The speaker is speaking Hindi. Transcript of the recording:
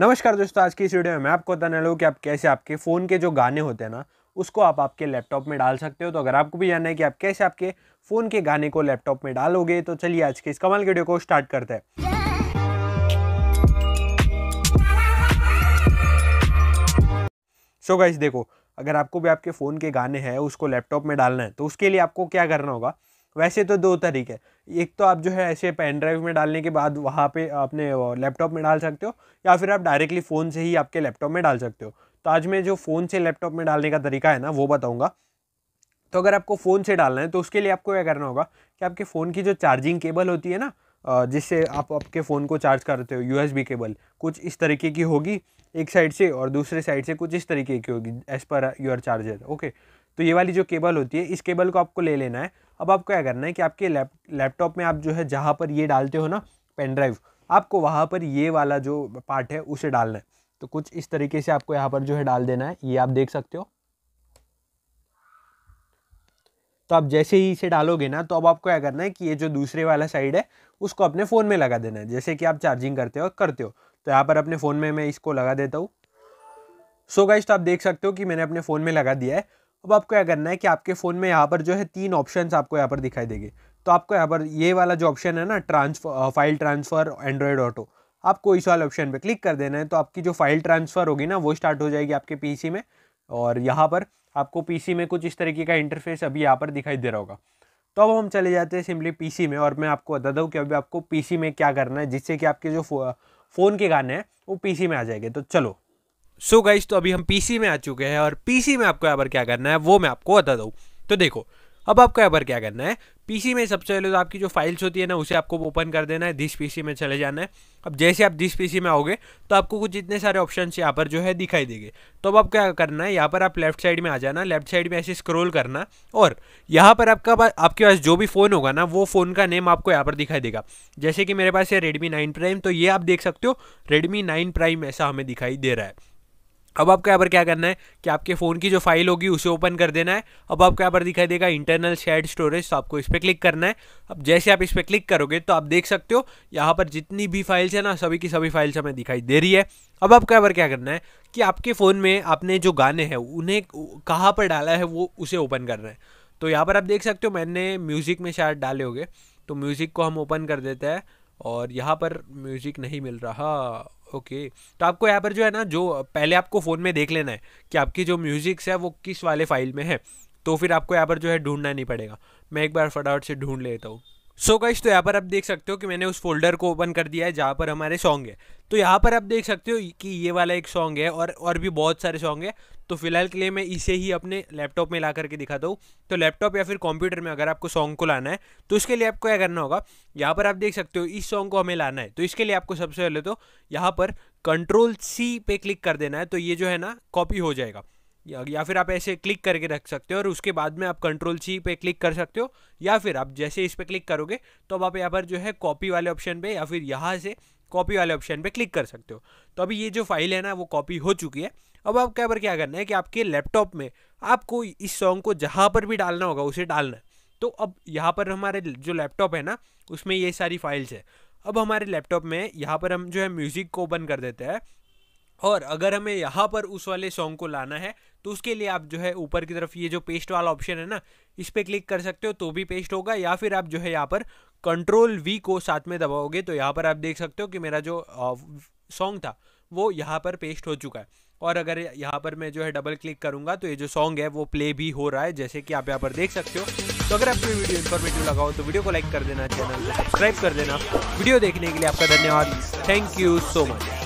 नमस्कार दोस्तों आज की इस वीडियो में मैं आपको बताने लूँ कि आप कैसे आपके फ़ोन के जो गाने होते हैं ना उसको आप आपके लैपटॉप में डाल सकते हो तो अगर आपको भी जानना है कि आप कैसे आपके फ़ोन के गाने को लैपटॉप में डालोगे तो चलिए आज के इस कमाल वीडियो को स्टार्ट करते हैं सो गाइस देखो अगर आपको भी आपके फ़ोन के गाने हैं उसको लैपटॉप में डालना है तो उसके लिए आपको क्या करना होगा वैसे तो दो तरीके एक तो आप जो है ऐसे पेन ड्राइव में डालने के बाद वहाँ पे अपने लैपटॉप में डाल सकते हो या फिर आप डायरेक्टली फ़ोन से ही आपके लैपटॉप में डाल सकते हो तो आज मैं जो फ़ोन से लैपटॉप में डालने का तरीका है ना वो बताऊँगा तो अगर आपको फ़ोन से डालना है तो उसके लिए आपको क्या करना होगा कि आपके फ़ोन की जो चार्जिंग केबल होती है ना जिससे आप आपके फ़ोन को चार्ज करते हो यू केबल कुछ इस तरीके की होगी एक साइड से और दूसरे साइड से कुछ इस तरीके की होगी as per your charger okay तो ये वाली जो केबल होती है इस केबल को आपको ले लेना है अब आपको क्या करना है कि आपके लैप लैपटॉप में आप जो है जहाँ पर ये डालते हो ना पेन ड्राइव आपको वहाँ पर ये वाला जो पार्ट है उसे डालना है तो कुछ इस तरीके से आपको यहाँ पर जो है डाल देना है ये आप देख सकते हो तो आप जैसे ही इसे डालोगे ना तो अब आपको क्या करना है कि ये जो दूसरे वाला साइड है उसको अपने फ़ोन में लगा देना है जैसे कि आप चार्जिंग करते हो करते हो तो यहाँ पर अपने फ़ोन में मैं इसको लगा देता हूँ सो so तो आप देख सकते हो कि मैंने अपने फ़ोन में लगा दिया है अब आपको क्या करना है कि आपके फ़ोन में यहाँ पर जो है तीन ऑप्शन आपको यहाँ पर दिखाई देंगे तो आपको यहाँ पर ये वाला जो ऑप्शन है ना transfer file transfer Android Auto आपको इस वाले ऑप्शन पे क्लिक कर देना है तो आपकी जो फाइल ट्रांसफ़र होगी ना वो स्टार्ट हो जाएगी आपके पी में और यहाँ पर आपको पी में कुछ इस तरीके का इंटरफेस अभी यहाँ पर दिखाई दे रहा होगा तो अब हम चले जाते हैं सिंपली पीसी में और मैं आपको बता दूँ कि अभी आपको पीसी में क्या करना है जिससे कि आपके जो फ़ोन के गाने हैं वो पीसी में आ जाएंगे तो चलो सो so गाइज तो अभी हम पीसी में आ चुके हैं और पीसी में आपको यहाँ पर क्या करना है वो मैं आपको बता दूँ तो देखो अब आपको यहाँ पर क्या करना है पीसी में सबसे पहले तो आपकी जो फाइल्स होती है ना उसे आपको ओपन कर देना है दिस पीसी में चले जाना है अब जैसे आप दिस पीसी में आओगे तो आपको कुछ इतने सारे ऑप्शन यहाँ पर जो है दिखाई देंगे तो अब आप क्या करना है यहाँ पर आप लेफ्ट साइड में आ जाना लेफ्ट साइड में ऐसे स्क्रोल करना और यहाँ पर आपका आपके पास जो भी फ़ोन होगा ना वो फ़ोन का नेम आपको यहाँ पर दिखाई देगा जैसे कि मेरे पास है रेडमी नाइन प्राइम तो ये आप देख सकते हो रेडमी नाइन प्राइम ऐसा हमें दिखाई दे रहा है अब आपको यहाँ पर क्या करना है कि आपके फ़ोन की जो फाइल होगी उसे ओपन कर देना है अब आपको यहाँ पर दिखाई देगा इंटरनल शेड स्टोरेज तो आपको इस पर क्लिक करना है अब जैसे आप इस पर क्लिक करोगे तो आप देख सकते हो यहाँ पर जितनी भी फाइल्स है ना सभी की सभी फाइल्स हमें दिखाई दे रही है अब आपको यहाँ पर क्या करना है कि आपके फ़ोन में आपने जो गाने हैं उन्हें कहाँ पर डाला है वो उसे ओपन करना है तो यहाँ पर आप देख सकते हो मैंने म्यूज़िक में शायद डाले होंगे तो म्यूज़िक को हम ओपन कर देते हैं और यहाँ पर म्यूज़िक नहीं मिल रहा ओके तो आपको यहाँ पर जो है ना जो पहले आपको फ़ोन में देख लेना है कि आपकी जो म्यूज़िक्स है वो किस वाले फाइल में है तो फिर आपको यहाँ पर जो है ढूंढना नहीं पड़ेगा मैं एक बार फटाफट से ढूंढ लेता हूँ सो so गाइस तो यहाँ पर आप देख सकते हो कि मैंने उस फोल्डर को ओपन कर दिया है जहाँ पर हमारे सॉन्ग है तो यहाँ पर आप देख सकते हो कि ये वाला एक सॉन्ग है और और भी बहुत सारे सॉन्ग है तो फिलहाल के लिए मैं इसे ही अपने लैपटॉप में ला करके दिखाता हूँ तो लैपटॉप या फिर कंप्यूटर में अगर आपको सॉन्ग को लाना है तो उसके लिए आपको क्या करना होगा यहाँ पर आप देख सकते हो इस सॉन्ग को हमें लाना है तो इसके लिए आपको सबसे पहले तो यहाँ पर कंट्रोल सी पे क्लिक कर देना है तो ये जो है ना कॉपी हो जाएगा या, या फिर आप ऐसे क्लिक करके रख सकते हो और उसके बाद में आप कंट्रोल सी पे क्लिक कर सकते हो या फिर आप जैसे इस पर क्लिक करोगे तो अब आप यहाँ पर जो है कॉपी वाले ऑप्शन पे या फिर यहाँ से कॉपी वाले ऑप्शन पे क्लिक कर सकते हो तो अभी ये जो फाइल है ना वो कॉपी हो चुकी है अब आप क्या पर क्या करना है कि आपके लैपटॉप में आपको इस सॉन्ग को जहाँ पर भी डालना होगा उसे डालना है तो अब यहाँ पर हमारे जो लैपटॉप है ना उसमें ये सारी फाइल्स है अब हमारे लैपटॉप में यहाँ पर हम जो है म्यूज़िक को ओपन कर देते हैं और अगर हमें यहाँ पर उस वाले सॉन्ग को लाना है तो उसके लिए आप जो है ऊपर की तरफ ये जो पेस्ट वाला ऑप्शन है ना इस पर क्लिक कर सकते हो तो भी पेस्ट होगा या फिर आप जो है यहाँ पर कंट्रोल वी को साथ में दबाओगे तो यहाँ पर आप देख सकते हो कि मेरा जो सॉन्ग था वो यहाँ पर पेस्ट हो चुका है और अगर यहाँ पर मैं जो है डबल क्लिक करूँगा तो ये जो सॉन्ग है वो प्ले भी हो रहा है जैसे कि आप यहाँ पर देख सकते हो तो अगर आपको वीडियो इन्फॉर्मेटिव लगा हो तो वीडियो को लाइक कर देना चैनल को सब्सक्राइब कर देना वीडियो देखने के लिए आपका धन्यवाद थैंक यू सो मच